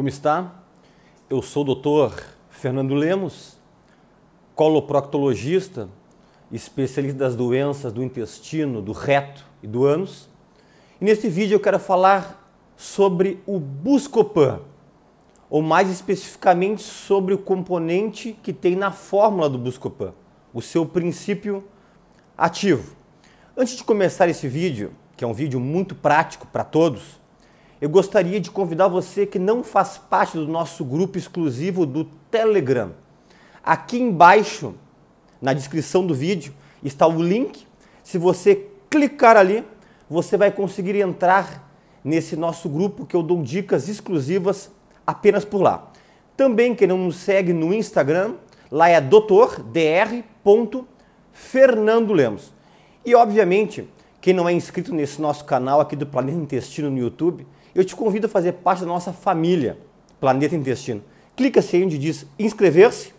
como está? Eu sou o Dr. Fernando Lemos, coloproctologista, especialista das doenças do intestino, do reto e do ânus. E neste vídeo eu quero falar sobre o Buscopan, ou mais especificamente sobre o componente que tem na fórmula do Buscopan, o seu princípio ativo. Antes de começar esse vídeo, que é um vídeo muito prático para todos, eu gostaria de convidar você que não faz parte do nosso grupo exclusivo do Telegram. Aqui embaixo, na descrição do vídeo, está o link. Se você clicar ali, você vai conseguir entrar nesse nosso grupo que eu dou dicas exclusivas apenas por lá. Também quem não nos segue no Instagram, lá é doutor.dr. Fernando Lemos. E obviamente, quem não é inscrito nesse nosso canal aqui do Planeta Intestino no YouTube, eu te convido a fazer parte da nossa família Planeta Intestino. Clica-se aí assim onde diz inscrever-se,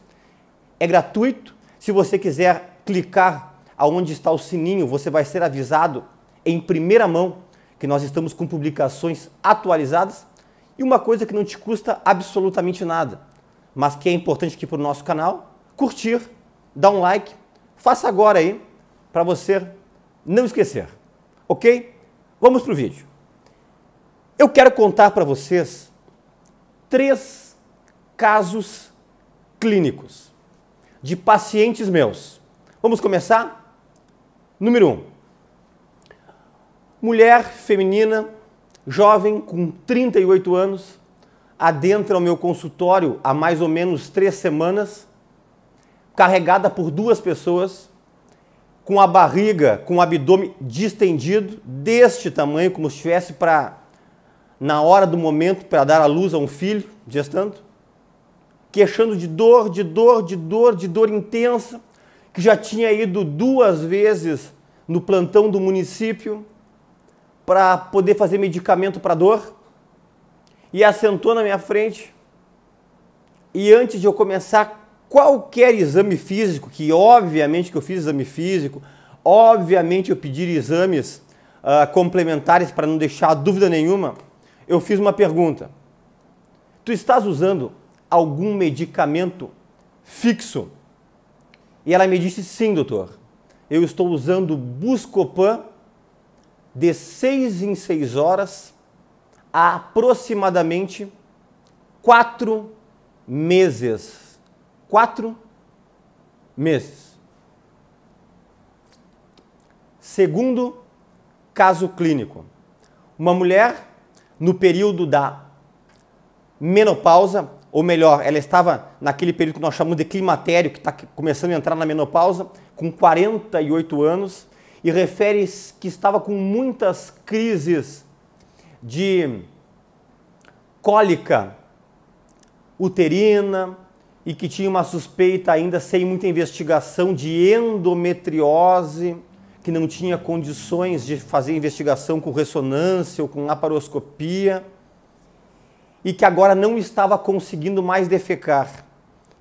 é gratuito. Se você quiser clicar aonde está o sininho, você vai ser avisado em primeira mão que nós estamos com publicações atualizadas e uma coisa que não te custa absolutamente nada, mas que é importante aqui para o nosso canal, curtir, dar um like, faça agora aí para você não esquecer. Ok? Vamos para o vídeo. Eu quero contar para vocês três casos clínicos de pacientes meus. Vamos começar? Número um. Mulher feminina, jovem, com 38 anos, adentra o meu consultório há mais ou menos três semanas, carregada por duas pessoas com a barriga, com o abdômen distendido, deste tamanho, como se estivesse para, na hora do momento, para dar à luz a um filho, gestando, queixando de dor, de dor, de dor, de dor intensa, que já tinha ido duas vezes no plantão do município para poder fazer medicamento para dor, e assentou na minha frente. E antes de eu começar qualquer exame físico, que obviamente que eu fiz exame físico, obviamente eu pedi exames uh, complementares para não deixar dúvida nenhuma, eu fiz uma pergunta. Tu estás usando algum medicamento fixo? E ela me disse sim, doutor. Eu estou usando Buscopan de 6 em 6 horas há aproximadamente 4 meses quatro meses. Segundo caso clínico: uma mulher no período da menopausa, ou melhor, ela estava naquele período que nós chamamos de climatério, que está começando a entrar na menopausa, com 48 anos, e refere que estava com muitas crises de cólica uterina, e que tinha uma suspeita ainda sem muita investigação de endometriose, que não tinha condições de fazer investigação com ressonância ou com laparoscopia, e que agora não estava conseguindo mais defecar.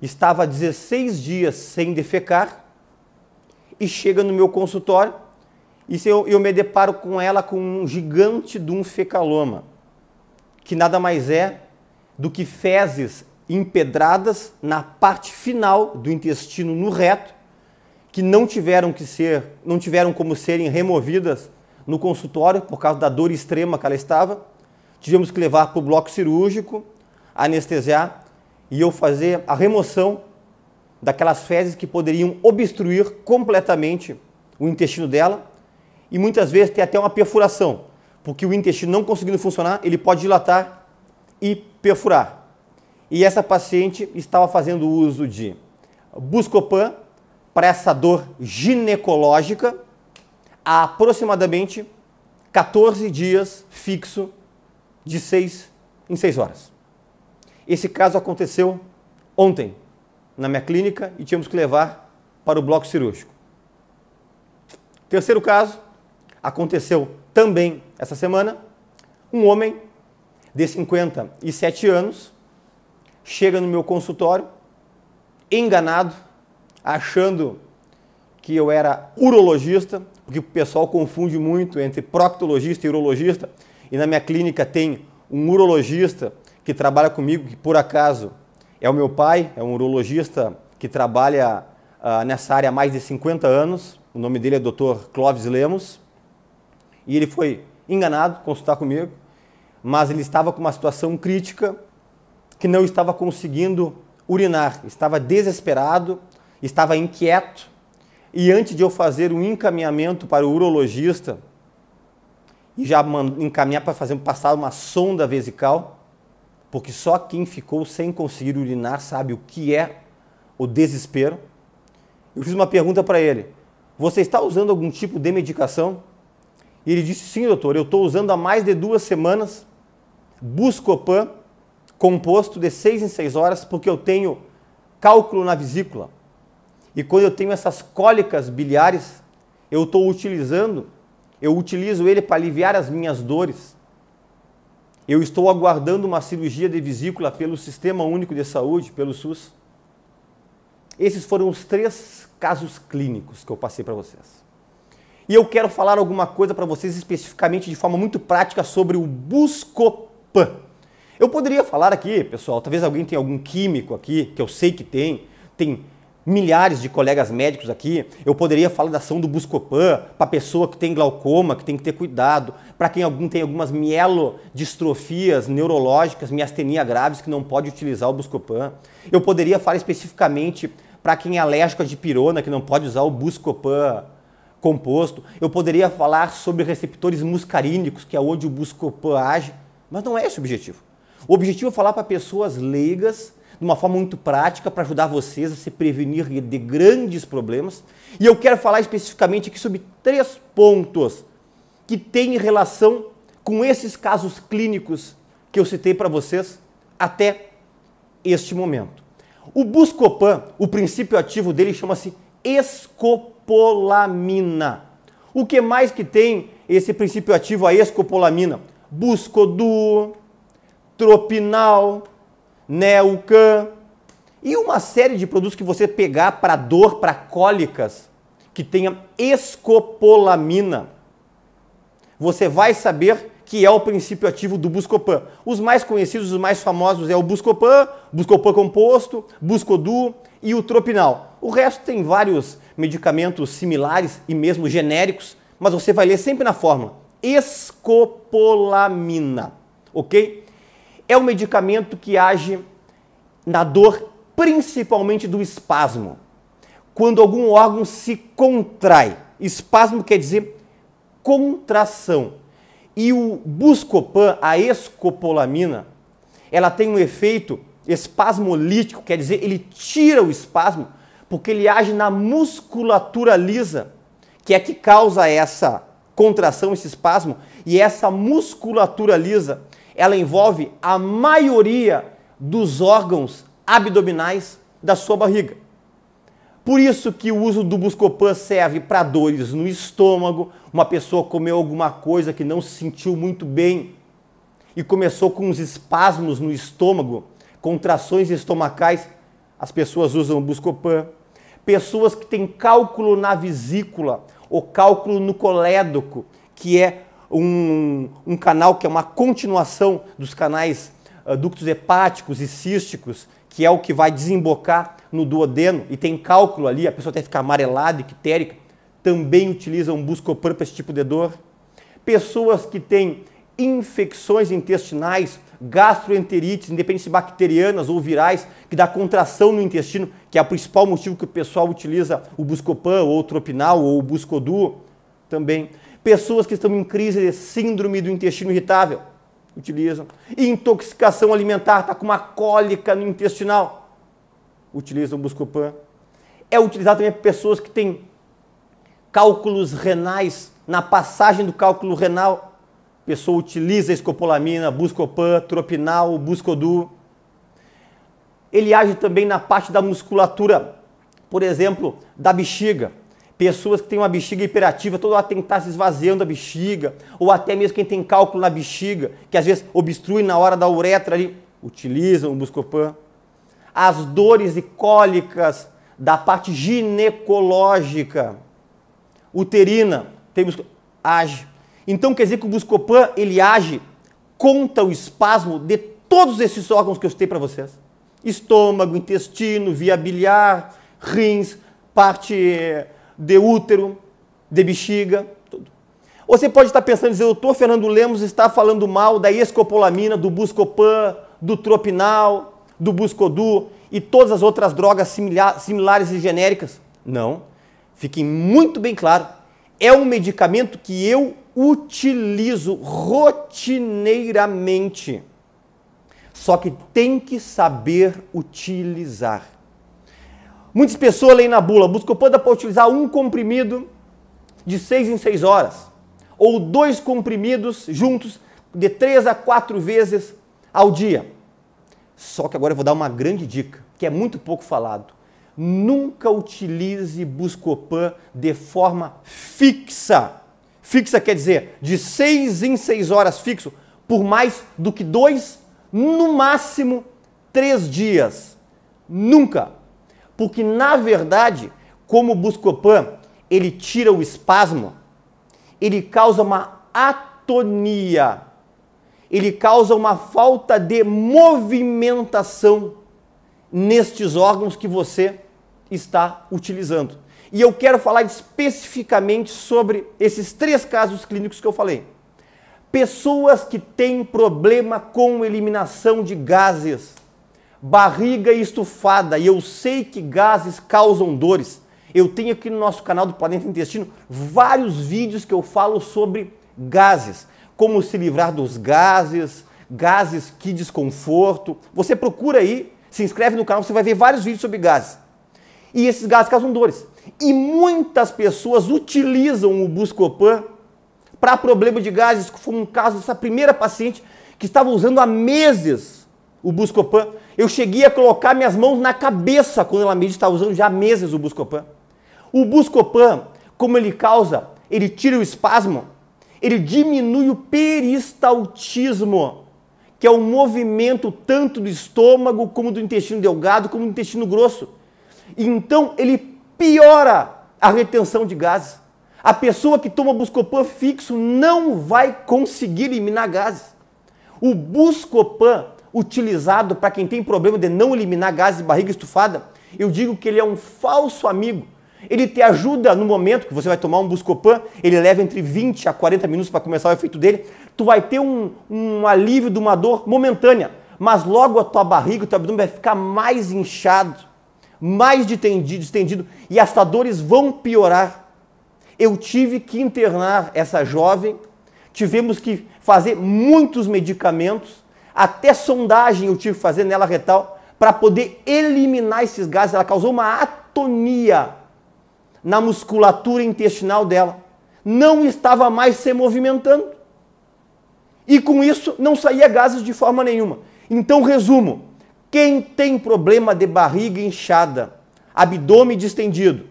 Estava 16 dias sem defecar e chega no meu consultório e eu, eu me deparo com ela com um gigante de um fecaloma, que nada mais é do que fezes empedradas na parte final do intestino no reto, que não tiveram que ser, não tiveram como serem removidas no consultório por causa da dor extrema que ela estava. Tivemos que levar para o bloco cirúrgico, anestesiar e eu fazer a remoção daquelas fezes que poderiam obstruir completamente o intestino dela e muitas vezes tem até uma perfuração, porque o intestino não conseguindo funcionar, ele pode dilatar e perfurar e essa paciente estava fazendo uso de Buscopan para essa dor ginecológica há aproximadamente 14 dias fixo de 6 em 6 horas. Esse caso aconteceu ontem na minha clínica e tínhamos que levar para o bloco cirúrgico. Terceiro caso aconteceu também essa semana. Um homem de 57 anos chega no meu consultório enganado, achando que eu era urologista, porque o pessoal confunde muito entre proctologista e urologista, e na minha clínica tem um urologista que trabalha comigo, que por acaso é o meu pai, é um urologista que trabalha uh, nessa área há mais de 50 anos, o nome dele é Dr. Clóvis Lemos, e ele foi enganado consultar comigo, mas ele estava com uma situação crítica que não estava conseguindo urinar, estava desesperado, estava inquieto. E antes de eu fazer um encaminhamento para o urologista e já encaminhar para fazer passar uma sonda vesical, porque só quem ficou sem conseguir urinar sabe o que é o desespero. Eu fiz uma pergunta para ele: "Você está usando algum tipo de medicação?" E ele disse: "Sim, doutor, eu estou usando há mais de duas semanas Buscopan composto de seis em seis horas, porque eu tenho cálculo na vesícula. E quando eu tenho essas cólicas biliares, eu estou utilizando, eu utilizo ele para aliviar as minhas dores. Eu estou aguardando uma cirurgia de vesícula pelo Sistema Único de Saúde, pelo SUS. Esses foram os três casos clínicos que eu passei para vocês. E eu quero falar alguma coisa para vocês especificamente de forma muito prática sobre o Buscopan. Eu poderia falar aqui, pessoal, talvez alguém tenha algum químico aqui, que eu sei que tem, tem milhares de colegas médicos aqui, eu poderia falar da ação do Buscopan para pessoa que tem glaucoma, que tem que ter cuidado, para quem algum tem algumas mielodistrofias neurológicas, miastenia graves que não pode utilizar o Buscopan. Eu poderia falar especificamente para quem é alérgico de pirona que não pode usar o Buscopan composto. Eu poderia falar sobre receptores muscarínicos, que é onde o Buscopan age, mas não é esse o objetivo. O objetivo é falar para pessoas leigas, de uma forma muito prática, para ajudar vocês a se prevenir de grandes problemas. E eu quero falar especificamente aqui sobre três pontos que têm relação com esses casos clínicos que eu citei para vocês até este momento. O Buscopan, o princípio ativo dele chama-se escopolamina. O que mais que tem esse princípio ativo, a escopolamina? Buscodu, Tropinal, Neocan e uma série de produtos que você pegar para dor, para cólicas, que tenha escopolamina. Você vai saber que é o princípio ativo do Buscopan. Os mais conhecidos, os mais famosos é o Buscopan, Buscopan composto, Buscodu e o Tropinal. O resto tem vários medicamentos similares e mesmo genéricos, mas você vai ler sempre na fórmula escopolamina, ok? é um medicamento que age na dor principalmente do espasmo. Quando algum órgão se contrai. Espasmo quer dizer contração. E o buscopan, a escopolamina, ela tem um efeito espasmolítico, quer dizer, ele tira o espasmo porque ele age na musculatura lisa, que é que causa essa contração, esse espasmo, e essa musculatura lisa ela envolve a maioria dos órgãos abdominais da sua barriga. Por isso que o uso do Buscopan serve para dores no estômago, uma pessoa comeu alguma coisa que não se sentiu muito bem e começou com uns espasmos no estômago, contrações estomacais, as pessoas usam o Buscopan. Pessoas que têm cálculo na vesícula ou cálculo no colédoco, que é um, um canal que é uma continuação dos canais uh, ductos hepáticos e císticos, que é o que vai desembocar no duodeno e tem cálculo ali, a pessoa até ficar amarelada, e quitérica, também utilizam buscopan para esse tipo de dor. Pessoas que têm infecções intestinais, gastroenterites, independente bacterianas ou virais, que dá contração no intestino, que é o principal motivo que o pessoal utiliza o Buscopan ou o Tropinal ou o Buscoduo também. Pessoas que estão em crise de síndrome do intestino irritável utilizam. Intoxicação alimentar, está com uma cólica no intestinal, utilizam o Buscopan. É utilizado também para pessoas que têm cálculos renais, na passagem do cálculo renal, a pessoa utiliza escopolamina, Buscopan, Tropinal, Buscodu. Ele age também na parte da musculatura, por exemplo, da bexiga, pessoas que têm uma bexiga hiperativa, toda hora tem que estar se esvaziando a bexiga, ou até mesmo quem tem cálculo na bexiga, que às vezes obstrui na hora da uretra ali, utilizam o Buscopan. As dores e cólicas da parte ginecológica, uterina, tem Buscopan, age. Então quer dizer que o Buscopan, ele age contra o espasmo de todos esses órgãos que eu citei para vocês. Estômago, intestino, via biliar, rins, parte de útero, de bexiga, tudo. você pode estar pensando, dizer, doutor Fernando Lemos está falando mal da escopolamina, do buscopan, do tropinal, do buscodu e todas as outras drogas similares e genéricas. Não. Fique muito bem claro. É um medicamento que eu utilizo rotineiramente. Só que tem que saber utilizar. Muitas pessoas leem na bula, buscopan dá para utilizar um comprimido de 6 em 6 horas, ou dois comprimidos juntos de 3 a 4 vezes ao dia. Só que agora eu vou dar uma grande dica, que é muito pouco falado. Nunca utilize Buscopan de forma fixa. Fixa quer dizer de 6 em 6 horas fixo, por mais do que dois, no máximo 3 dias. Nunca. Porque, na verdade, como o Buscopan, ele tira o espasmo, ele causa uma atonia, ele causa uma falta de movimentação nestes órgãos que você está utilizando. E eu quero falar especificamente sobre esses três casos clínicos que eu falei. Pessoas que têm problema com eliminação de gases barriga estufada e eu sei que gases causam dores. Eu tenho aqui no nosso canal do Planeta Intestino vários vídeos que eu falo sobre gases, como se livrar dos gases, gases que desconforto. Você procura aí, se inscreve no canal, você vai ver vários vídeos sobre gases. E esses gases causam dores. E muitas pessoas utilizam o Buscopan para problema de gases, como um caso dessa primeira paciente que estava usando há meses o Buscopan. Eu cheguei a colocar minhas mãos na cabeça quando disse que está usando já há meses o Buscopan. O Buscopan, como ele causa, ele tira o espasmo, ele diminui o peristaltismo, que é um movimento tanto do estômago, como do intestino delgado, como do intestino grosso. Então ele piora a retenção de gases. A pessoa que toma Buscopan fixo não vai conseguir eliminar gases. O Buscopan utilizado para quem tem problema de não eliminar gases de barriga estufada, eu digo que ele é um falso amigo. Ele te ajuda no momento que você vai tomar um Buscopan, ele leva entre 20 a 40 minutos para começar o efeito dele, tu vai ter um, um alívio de uma dor momentânea, mas logo a tua barriga, o teu abdômen vai ficar mais inchado, mais distendido, distendido e as dores vão piorar. Eu tive que internar essa jovem, tivemos que fazer muitos medicamentos, até sondagem eu tive que fazer nela retal para poder eliminar esses gases. Ela causou uma atonia na musculatura intestinal dela. Não estava mais se movimentando. E com isso não saía gases de forma nenhuma. Então, resumo: quem tem problema de barriga inchada, abdômen distendido,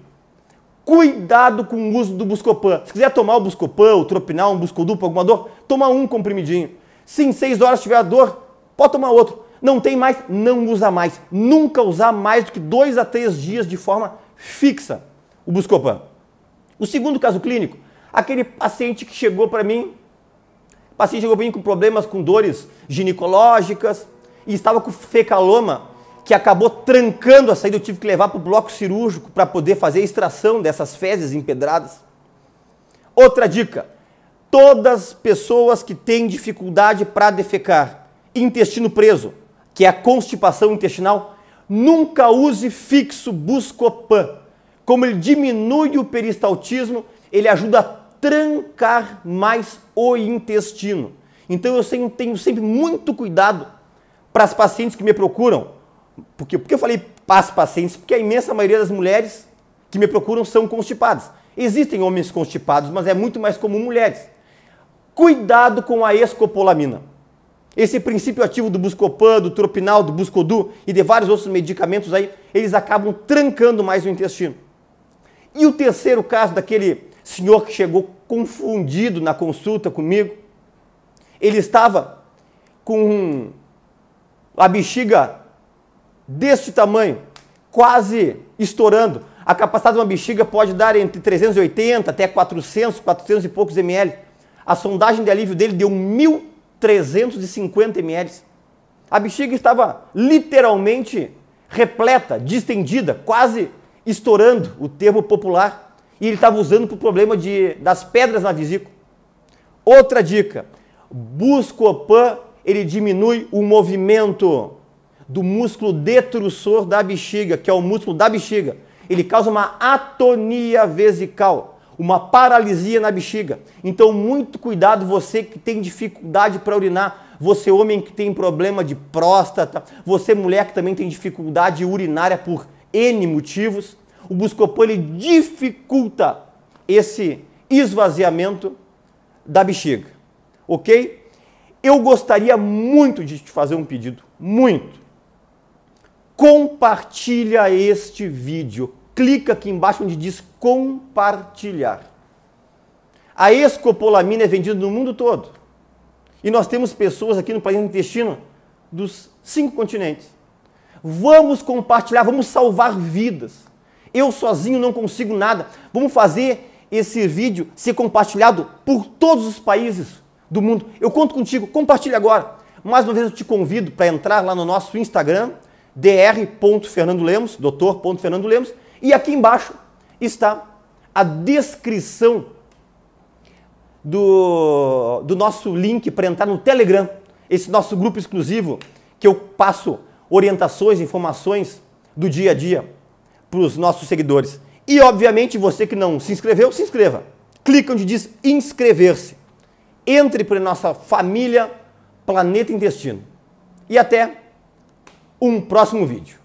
cuidado com o uso do Buscopan. Se quiser tomar o Buscopan, o Tropinal, um Buscodupo, alguma dor, toma um comprimidinho. Se em seis horas tiver dor, pode tomar outro. Não tem mais, não usa mais. Nunca usar mais do que dois a três dias de forma fixa o Buscopan. O segundo caso clínico, aquele paciente que chegou para mim, paciente chegou para mim com problemas com dores ginecológicas e estava com fecaloma que acabou trancando a saída, eu tive que levar para o bloco cirúrgico para poder fazer a extração dessas fezes empedradas. Outra dica, todas as pessoas que têm dificuldade para defecar, intestino preso, que é a constipação intestinal, nunca use fixo Buscopan. Como ele diminui o peristaltismo, ele ajuda a trancar mais o intestino. Então eu tenho sempre muito cuidado para as pacientes que me procuram. Porque, porque eu falei as pacientes? Porque a imensa maioria das mulheres que me procuram são constipadas. Existem homens constipados, mas é muito mais comum mulheres. Cuidado com a escopolamina. Esse princípio ativo do Buscopan, do Tropinal, do Buscodu e de vários outros medicamentos aí, eles acabam trancando mais o intestino. E o terceiro caso daquele senhor que chegou confundido na consulta comigo, ele estava com a bexiga deste tamanho, quase estourando. A capacidade de uma bexiga pode dar entre 380 até 400, 400 e poucos ml. A sondagem de alívio dele deu 1.350 ml. A bexiga estava literalmente repleta, distendida, quase estourando o termo popular. E ele estava usando para o problema de, das pedras na vesícula. Outra dica: Buscopan ele diminui o movimento do músculo detrusor da bexiga, que é o músculo da bexiga. Ele causa uma atonia vesical uma paralisia na bexiga. Então, muito cuidado você que tem dificuldade para urinar, você homem que tem problema de próstata, você mulher que também tem dificuldade urinária por N motivos. O Buscopan ele dificulta esse esvaziamento da bexiga, ok? Eu gostaria muito de te fazer um pedido, muito. Compartilha este vídeo, clica aqui embaixo onde diz compartilhar. A escopolamina é vendida no mundo todo. E nós temos pessoas aqui no país intestino dos cinco continentes. Vamos compartilhar, vamos salvar vidas. Eu sozinho não consigo nada. Vamos fazer esse vídeo ser compartilhado por todos os países do mundo. Eu conto contigo, compartilha agora. Mais uma vez eu te convido para entrar lá no nosso Instagram, dr.fernandolemos, doutor.fernandolemos, e aqui embaixo está a descrição do, do nosso link para entrar no Telegram, esse nosso grupo exclusivo que eu passo orientações, informações do dia a dia para os nossos seguidores. E, obviamente, você que não se inscreveu, se inscreva. Clica onde diz inscrever-se. Entre para a nossa família Planeta Intestino. E até um próximo vídeo.